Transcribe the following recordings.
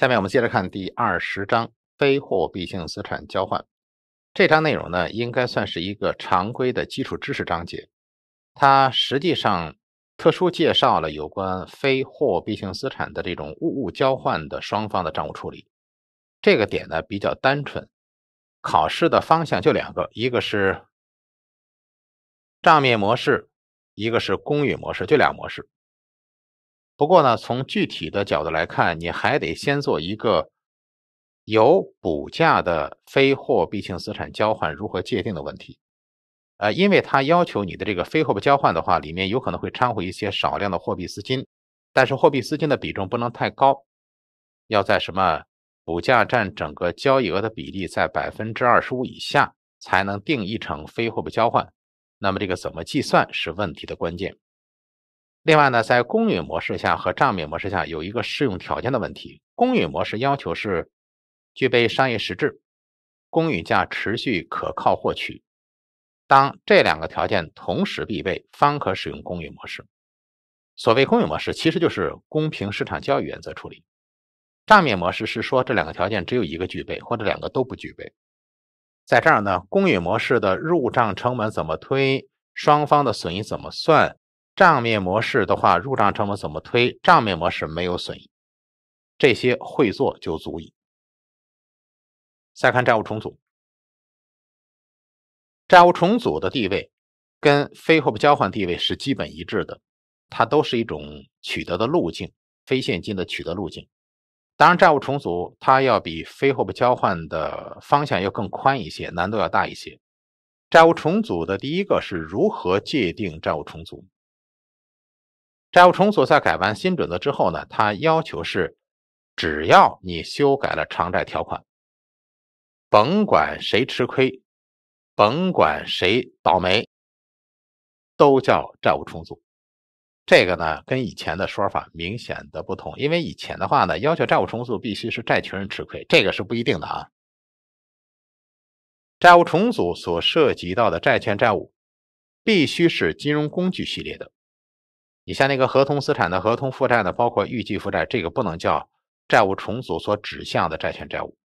下面我们接着看第二十章非货币性资产交换。这章内容呢，应该算是一个常规的基础知识章节。它实际上特殊介绍了有关非货币性资产的这种物物交换的双方的账务处理。这个点呢比较单纯，考试的方向就两个，一个是账面模式，一个是公允模式，就俩模式。不过呢，从具体的角度来看，你还得先做一个有补价的非货币性资产交换如何界定的问题，呃，因为它要求你的这个非货币交换的话，里面有可能会掺和一些少量的货币资金，但是货币资金的比重不能太高，要在什么补价占整个交易额的比例在百分之二十五以下，才能定义成非货币交换。那么这个怎么计算是问题的关键。另外呢，在公允模式下和账面模式下有一个适用条件的问题。公允模式要求是具备商业实质，公允价持续可靠获取。当这两个条件同时必备，方可使用公允模式。所谓公允模式，其实就是公平市场交易原则处理。账面模式是说这两个条件只有一个具备，或者两个都不具备。在这儿呢，公允模式的入账成本怎么推，双方的损益怎么算？账面模式的话，入账成本怎么推？账面模式没有损益，这些会做就足矣。再看债务重组，债务重组的地位跟非货币交换地位是基本一致的，它都是一种取得的路径，非现金的取得路径。当然，债务重组它要比非货币交换的方向要更宽一些，难度要大一些。债务重组的第一个是如何界定债务重组？债务重组在改完新准则之后呢，它要求是，只要你修改了偿债条款，甭管谁吃亏，甭管谁倒霉，都叫债务重组。这个呢，跟以前的说法明显的不同，因为以前的话呢，要求债务重组必须是债权人吃亏，这个是不一定的啊。债务重组所涉及到的债权债务，必须是金融工具系列的。你像那个合同资产的合同负债的，包括预计负债，这个不能叫债务重组所指向的债权债务。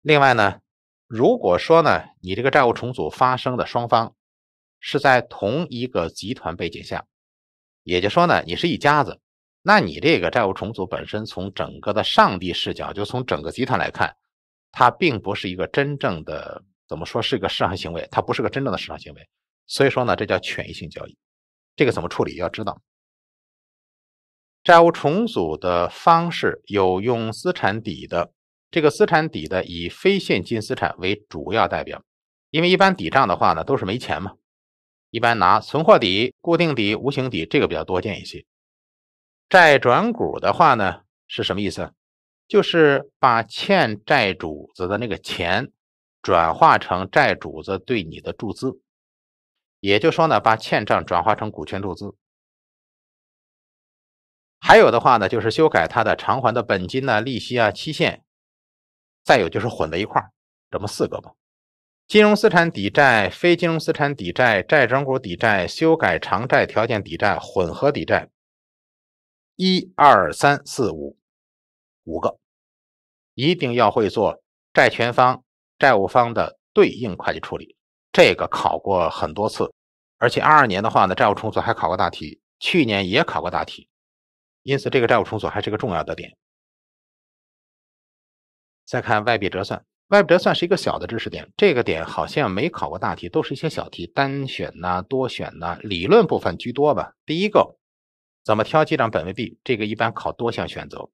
另外呢，如果说呢你这个债务重组发生的双方是在同一个集团背景下，也就说呢你是一家子，那你这个债务重组本身从整个的上帝视角，就从整个集团来看，它并不是一个真正的怎么说是一个市场行为，它不是个真正的市场行为。所以说呢，这叫权益性交易。这个怎么处理？要知道，债务重组的方式有用资产抵的，这个资产抵的以非现金资产为主要代表，因为一般抵账的话呢都是没钱嘛，一般拿存货抵、固定抵、无形抵这个比较多见一些。债转股的话呢是什么意思？就是把欠债主子的那个钱转化成债主子对你的注资。也就说呢，把欠账转化成股权注资；还有的话呢，就是修改它的偿还的本金啊、利息啊、期限；再有就是混在一块儿，这么四个吧：金融资产抵债、非金融资产抵债、债转股抵债、修改偿债条件抵债、混合抵债。一二三四五，五个，一定要会做债权方、债务方的对应会计处理。这个考过很多次，而且二二年的话呢，债务重组还考过大题，去年也考过大题，因此这个债务重组还是个重要的点。再看外币折算，外币折算是一个小的知识点，这个点好像没考过大题，都是一些小题，单选呐、多选呐，理论部分居多吧。第一个，怎么挑记账本位币，这个一般考多项选择。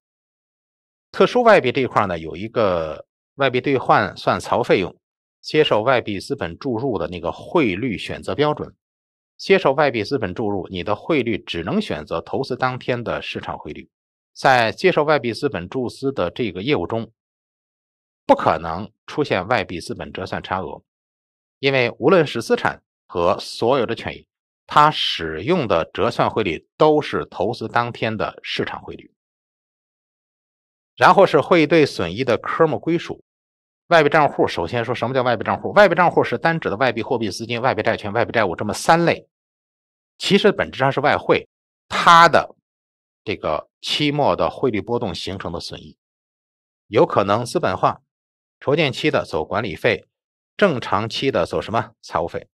特殊外币这一块呢，有一个外币兑换算槽费用。接受外币资本注入的那个汇率选择标准，接受外币资本注入，你的汇率只能选择投资当天的市场汇率。在接受外币资本注资的这个业务中，不可能出现外币资本折算差额，因为无论是资产和所有的权益，它使用的折算汇率都是投资当天的市场汇率。然后是汇兑损益的科目归属。外币账户，首先说什么叫外币账户？外币账户是单指的外币货币资金、外币债权、外币债务这么三类，其实本质上是外汇，它的这个期末的汇率波动形成的损益，有可能资本化，筹建期的走管理费，正常期的走什么财务费，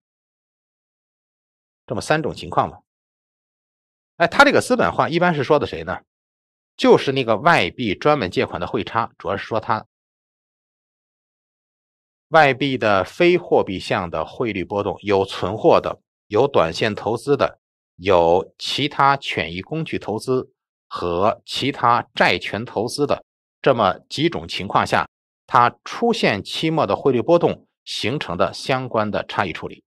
这么三种情况吧。哎，它这个资本化一般是说的谁呢？就是那个外币专门借款的汇差，主要是说它。外币的非货币项的汇率波动，有存货的，有短线投资的，有其他权益工具投资和其他债权投资的这么几种情况下，它出现期末的汇率波动形成的相关的差异处理。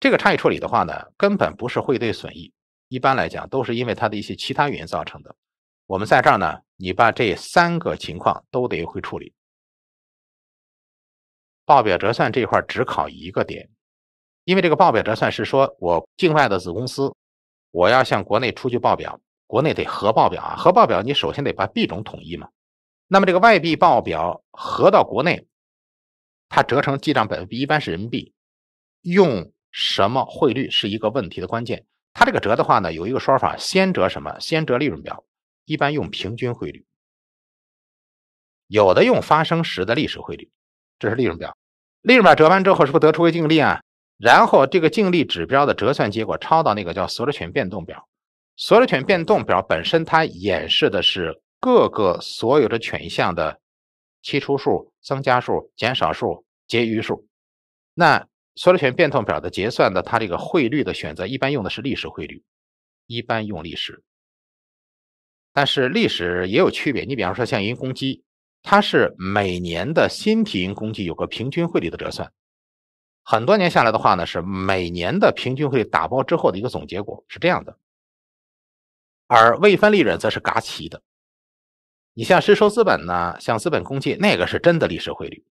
这个差异处理的话呢，根本不是汇兑损益，一般来讲都是因为它的一些其他原因造成的。我们在这儿呢，你把这三个情况都得会处理。报表折算这块只考一个点，因为这个报表折算是说我境外的子公司，我要向国内出具报表，国内得核报表啊，核报表你首先得把币种统一嘛。那么这个外币报表核到国内，它折成记账本一般是人民币，用什么汇率是一个问题的关键。它这个折的话呢，有一个说法，先折什么？先折利润表，一般用平均汇率，有的用发生时的历史汇率。这是利润表，利润表折完之后，是不是得出个净利啊？然后这个净利指标的折算结果抄到那个叫所有权变动表。所有权变动表本身它演示的是各个所有的权项的期初数、增加数、减少数、结余数。那所有权变动表的结算的，它这个汇率的选择一般用的是历史汇率，一般用历史。但是历史也有区别，你比方说像银攻击。它是每年的新提盈公积有个平均汇率的折算，很多年下来的话呢，是每年的平均汇率打包之后的一个总结果是这样的。而未分利润则是嘎齐的。你像实收资本呢，像资本公积那个是真的历史汇率。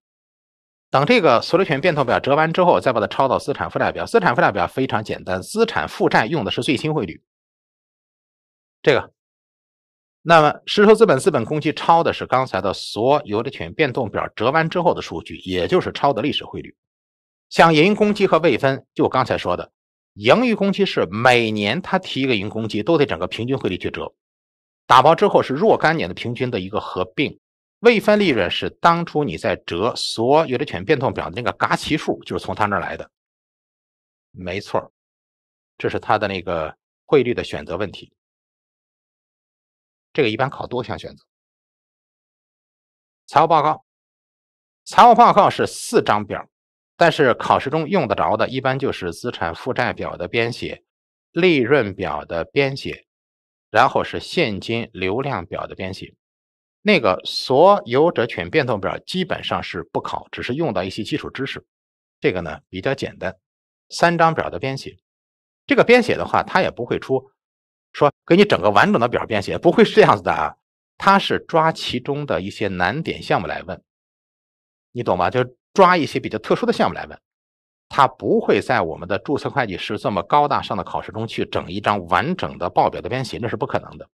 等这个所有权变动表折完之后，再把它抄到资产负债表。资产负债表非常简单，资产负债用的是最新汇率，这个。那么，实收资本资本公积抄的是刚才的所有的权变动表折完之后的数据，也就是抄的历史汇率。像盈公积和未分，就我刚才说的，盈余公积是每年他提一个盈公积，都得整个平均汇率去折，打包之后是若干年的平均的一个合并。未分利润是当初你在折所有的权变动表的那个噶奇数，就是从他那来的。没错，这是他的那个汇率的选择问题。这个一般考多项选择。财务报告，财务报告是四张表，但是考试中用得着的，一般就是资产负债表的编写、利润表的编写，然后是现金流量表的编写。那个所有者权变动表基本上是不考，只是用到一些基础知识。这个呢比较简单，三张表的编写。这个编写的话，它也不会出。说给你整个完整的表编写，不会是这样子的啊！他是抓其中的一些难点项目来问，你懂吧？就抓一些比较特殊的项目来问，他不会在我们的注册会计师这么高大上的考试中去整一张完整的报表的编写，那是不可能的。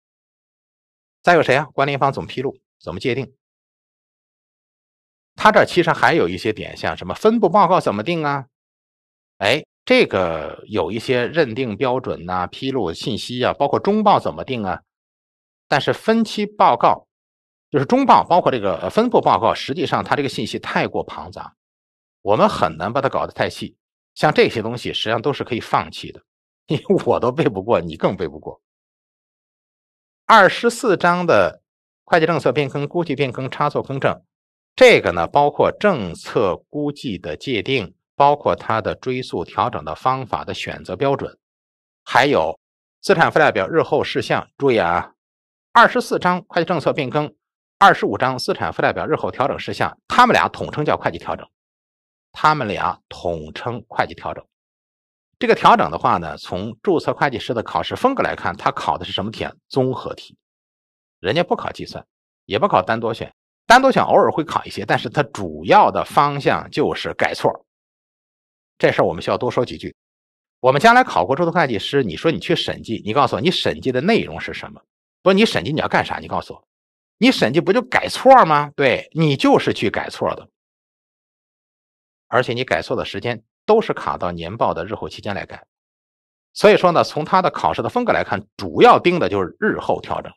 再有谁啊？关联方总披露怎么界定？他这其实还有一些点，像什么分布报告怎么定啊？哎。这个有一些认定标准呐，披露信息啊，包括中报怎么定啊？但是分期报告，就是中报，包括这个分部报告，实际上它这个信息太过庞杂，我们很难把它搞得太细。像这些东西，实际上都是可以放弃的，因为我都背不过，你更背不过。二十四章的会计政策变更、估计变更、差错更正，这个呢，包括政策估计的界定。包括它的追溯调整的方法的选择标准，还有资产负债表日后事项。注意啊，二十四章会计政策变更，二十五章资产负债表日后调整事项，他们俩统称叫会计调整。他们俩统称会计调整。这个调整的话呢，从注册会计师的考试风格来看，他考的是什么题？综合题。人家不考计算，也不考单多选，单多选偶尔会考一些，但是它主要的方向就是改错。这事儿我们需要多说几句。我们将来考过注册会计师，你说你去审计，你告诉我你审计的内容是什么？不是你审计你要干啥？你告诉我，你审计不就改错吗？对你就是去改错的，而且你改错的时间都是卡到年报的日后期间来改。所以说呢，从他的考试的风格来看，主要盯的就是日后调整，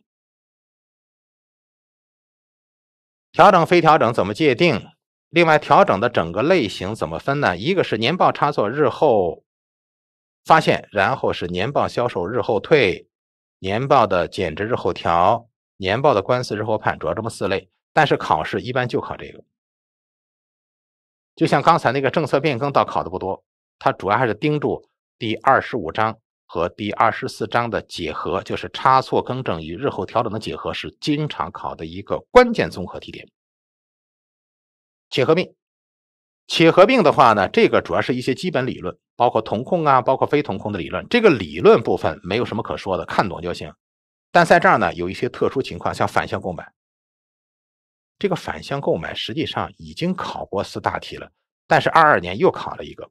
调整非调整怎么界定？另外，调整的整个类型怎么分呢？一个是年报差错日后发现，然后是年报销售日后退，年报的减值日后调，年报的官司日后判，主要这么四类。但是考试一般就考这个。就像刚才那个政策变更，倒考的不多，它主要还是盯住第二十五章和第二十四章的结合，就是差错更正与日后调整的结合，是经常考的一个关键综合题点。且合并，且合并的话呢，这个主要是一些基本理论，包括同控啊，包括非同控的理论，这个理论部分没有什么可说的，看懂就行。但在这儿呢，有一些特殊情况，像反向购买。这个反向购买实际上已经考过四大题了，但是二二年又考了一个，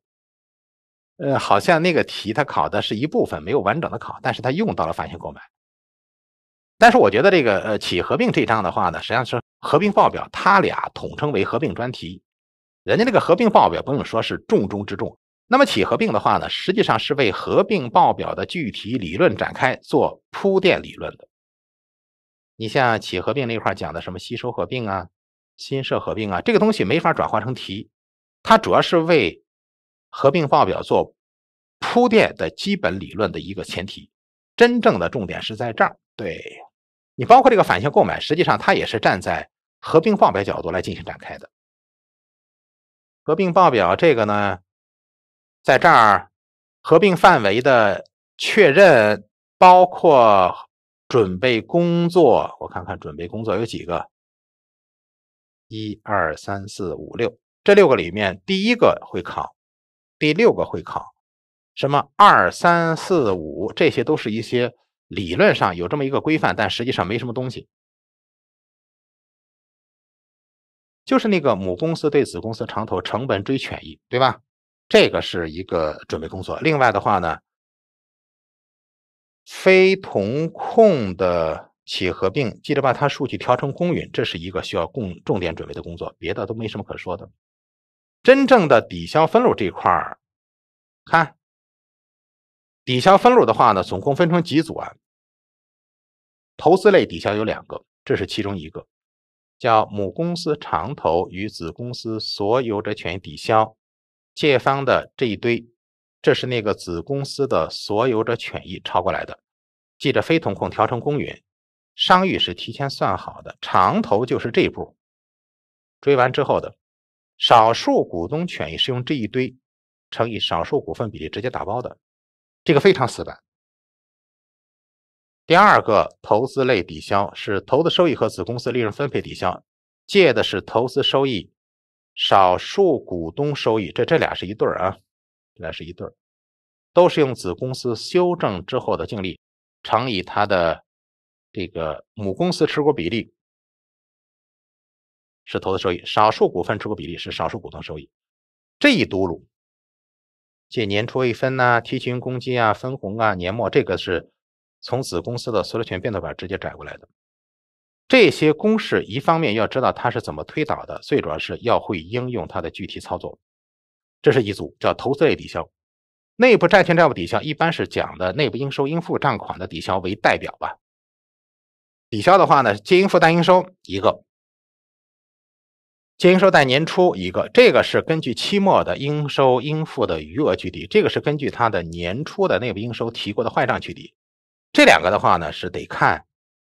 呃，好像那个题它考的是一部分，没有完整的考，但是它用到了反向购买。但是我觉得这个呃，企合并这张的话呢，实际上是合并报表，它俩统称为合并专题。人家那个合并报表不用说是重中之重。那么企合并的话呢，实际上是为合并报表的具体理论展开做铺垫理论的。你像企合并那块讲的什么吸收合并啊、新设合并啊，这个东西没法转化成题，它主要是为合并报表做铺垫的基本理论的一个前提。真正的重点是在这儿，对。你包括这个反向购买，实际上它也是站在合并报表角度来进行展开的。合并报表这个呢，在这儿合并范围的确认包括准备工作，我看看准备工作有几个，一二三四五六，这六个里面第一个会考，第六个会考，什么二三四五，这些都是一些。理论上有这么一个规范，但实际上没什么东西，就是那个母公司对子公司长投成本追权益，对吧？这个是一个准备工作。另外的话呢，非同控的企业合并，记得把它数据调成公允，这是一个需要重重点准备的工作。别的都没什么可说的。真正的抵消分录这一块儿，看。抵消分录的话呢，总共分成几组啊？投资类抵消有两个，这是其中一个，叫母公司长投与子公司所有者权益抵消，借方的这一堆，这是那个子公司的所有者权益抄过来的，记着非同控调成公允，商誉是提前算好的，长投就是这一步，追完之后的少数股东权益是用这一堆乘以少数股份比例直接打包的。这个非常死板。第二个投资类抵消是投资收益和子公司利润分配抵消，借的是投资收益，少数股东收益，这这俩是一对儿啊，这俩是一对儿，都是用子公司修正之后的净利乘以它的这个母公司持股比例，是投资收益；少数股份持股比例是少数股东收益，这一嘟噜借年初一分呐，提取公积金啊，分红啊，年末这个是从子公司的所有权变动表直接转过来的。这些公式一方面要知道它是怎么推导的，最主要是要会应用它的具体操作。这是一组叫投资类抵消，内部债权债务抵消一般是讲的内部应收应付账款的抵消为代表吧。抵消的话呢，借应付担应收一个。应收贷年初一个，这个是根据期末的应收应付的余额去抵，这个是根据它的年初的内部应收提过的坏账去抵。这两个的话呢，是得看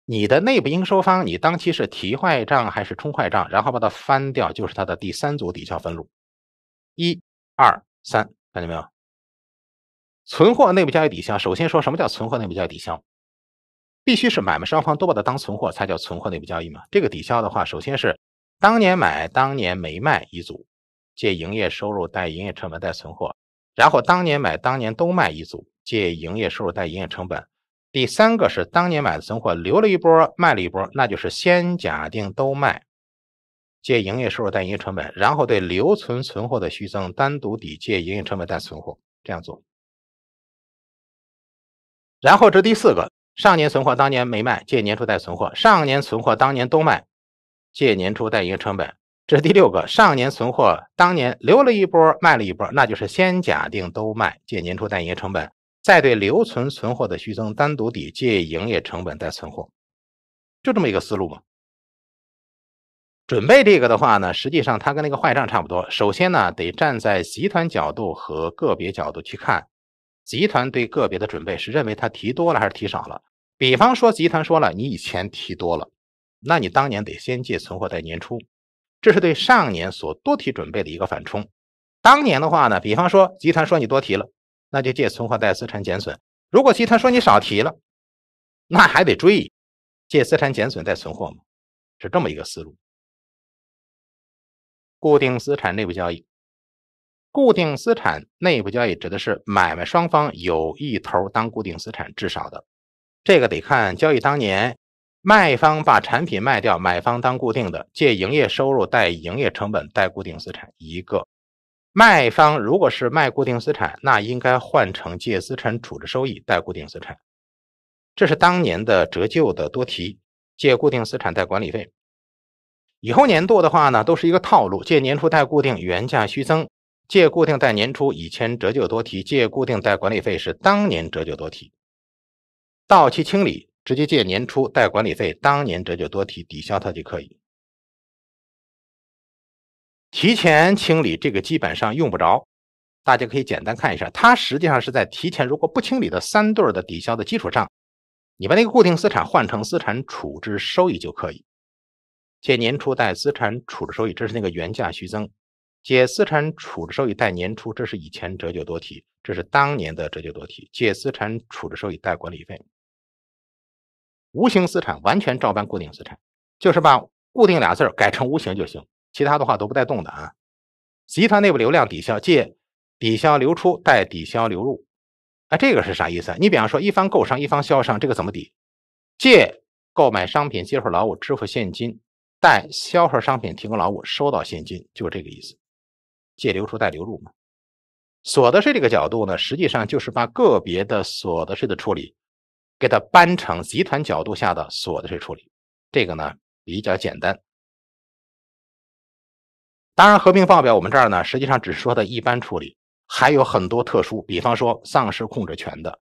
你的内部应收方，你当期是提坏账还是冲坏账，然后把它翻掉，就是它的第三组抵消分录。一、二、三，看见没有？存货内部交易抵消，首先说什么叫存货内部交易抵消？必须是买卖双方都把它当存货才叫存货内部交易嘛。这个抵消的话，首先是。当年买当年没卖一组，借营业收入带营业成本带存货，然后当年买当年都卖一组，借营业收入带营业成本。第三个是当年买的存货留了一波卖了一波，那就是先假定都卖，借营业收入带营业成本，然后对留存存货的虚增单独抵借营业成本带存货这样做。然后这第四个，上年存货当年没卖，借年初带存货，上年存货当年都卖。借年初贷营业成本，这是第六个。上年存货当年留了一波，卖了一波，那就是先假定都卖，借年初贷营业成本，再对留存存货的虚增单独抵借营业成本贷存货，就这么一个思路嘛。准备这个的话呢，实际上它跟那个坏账差不多。首先呢，得站在集团角度和个别角度去看，集团对个别的准备是认为他提多了还是提少了。比方说集团说了，你以前提多了。那你当年得先借存货贷年初，这是对上年所多提准备的一个反冲。当年的话呢，比方说集团说你多提了，那就借存货贷资产减损；如果集团说你少提了，那还得追，借资产减损贷存货嘛，是这么一个思路。固定资产内部交易，固定资产内部交易指的是买卖双方有一头当固定资产至少的，这个得看交易当年。卖方把产品卖掉，买方当固定的借营业收入贷营业成本贷固定资产一个。卖方如果是卖固定资产，那应该换成借资产处置收益贷固定资产。这是当年的折旧的多提借固定资产贷管理费。以后年度的话呢，都是一个套路借年初贷固定原价虚增借固定贷年初以前折旧多提借固定贷管理费是当年折旧多提到期清理。直接借年初带管理费，当年折旧多提抵消它就可以。提前清理这个基本上用不着，大家可以简单看一下，它实际上是在提前如果不清理的三对的抵消的基础上，你把那个固定资产换成资产处置收益就可以，借年初带资产处置收益，这是那个原价虚增；借资产处置收益带年初，这是以前折旧多提，这是当年的折旧多提；借资产处置收益带管理费。无形资产完全照搬固定资产，就是把“固定”俩字改成“无形”就行，其他的话都不带动的啊。集团内部流量抵消，借抵消流出，贷抵消流入，啊，这个是啥意思啊？你比方说一方购商，一方销商，这个怎么抵？借购买商品、接受劳务、支付现金，贷销售商品、提供劳务、收到现金，就是这个意思，借流出，贷流入嘛。所得税这个角度呢，实际上就是把个别的所得税的处理。给它搬成集团角度下的所得税处理，这个呢比较简单。当然，合并报表我们这儿呢，实际上只是说的一般处理，还有很多特殊，比方说丧失控制权的、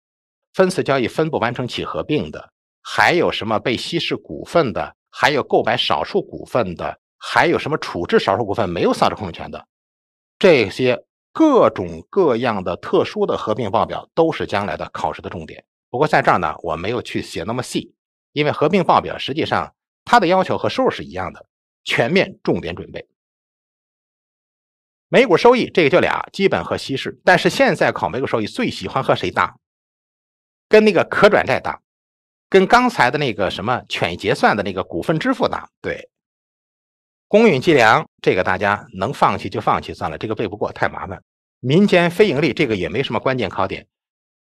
分次交易分步完成起合并的，还有什么被稀释股份的，还有购买少数股份的，还有什么处置少数股份没有丧失控制权的，这些各种各样的特殊的合并报表都是将来的考试的重点。不过在这儿呢，我没有去写那么细，因为合并报表实际上它的要求和收入是一样的，全面重点准备。每股收益这个就俩，基本和稀释。但是现在考每股收益最喜欢和谁搭？跟那个可转债搭，跟刚才的那个什么权益结算的那个股份支付搭。对，公允计量这个大家能放弃就放弃算了，这个背不过太麻烦。民间非盈利这个也没什么关键考点。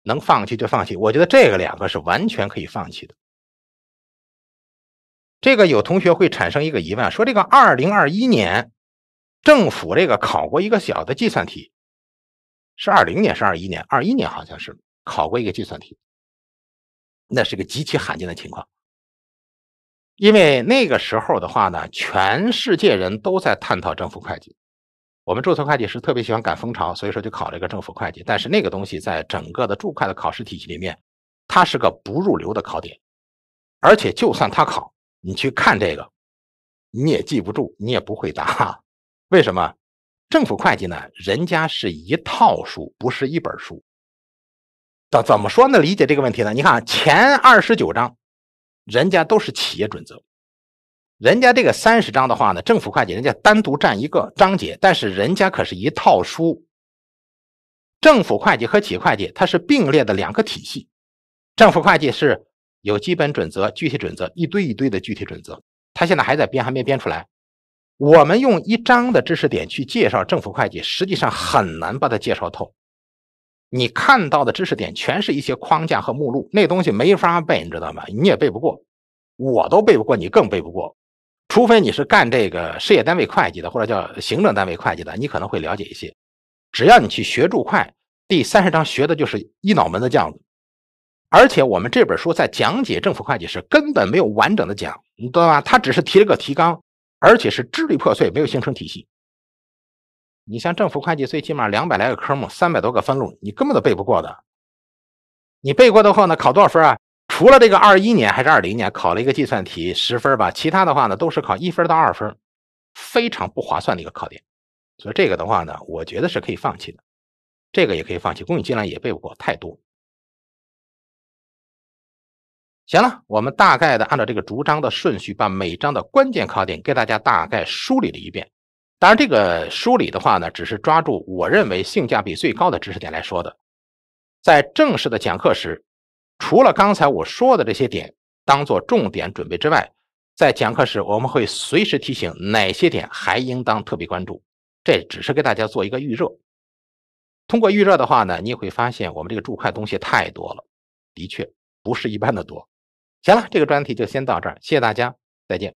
能放弃就放弃，我觉得这个两个是完全可以放弃的。这个有同学会产生一个疑问，说这个二零二一年政府这个考过一个小的计算题，是二零年是二一年，二一年好像是考过一个计算题，那是个极其罕见的情况，因为那个时候的话呢，全世界人都在探讨政府会计。我们注册会计师特别喜欢赶风潮，所以说就考了一个政府会计，但是那个东西在整个的注会的考试体系里面，它是个不入流的考点，而且就算他考你去看这个，你也记不住，你也不会答。为什么？政府会计呢？人家是一套书，不是一本书。怎怎么说呢？理解这个问题呢？你看前二十九章，人家都是企业准则。人家这个三十章的话呢，政府会计人家单独占一个章节，但是人家可是一套书。政府会计和企业会计它是并列的两个体系，政府会计是有基本准则、具体准则一堆一堆的具体准则，它现在还在编，还没编出来。我们用一章的知识点去介绍政府会计，实际上很难把它介绍透。你看到的知识点全是一些框架和目录，那东西没法背，你知道吗？你也背不过，我都背不过，你更背不过。除非你是干这个事业单位会计的，或者叫行政单位会计的，你可能会了解一些。只要你去学注会，第三十章学的就是一脑门的浆子。而且我们这本书在讲解政府会计时根本没有完整的讲，你知道吧？他只是提了个提纲，而且是支离破碎，没有形成体系。你像政府会计，最起码两百来个科目，三百多个分录，你根本都背不过的。你背过的话呢，考多少分啊？除了这个二一年还是二零年考了一个计算题十分吧，其他的话呢都是考一分到二分，非常不划算的一个考点，所以这个的话呢，我觉得是可以放弃的，这个也可以放弃，公允计量也背不过太多。行了，我们大概的按照这个逐章的顺序，把每章的关键考点给大家大概梳理了一遍。当然，这个梳理的话呢，只是抓住我认为性价比最高的知识点来说的，在正式的讲课时。除了刚才我说的这些点当做重点准备之外，在讲课时我们会随时提醒哪些点还应当特别关注。这只是给大家做一个预热。通过预热的话呢，你也会发现我们这个注会东西太多了，的确不是一般的多。行了，这个专题就先到这儿，谢谢大家，再见。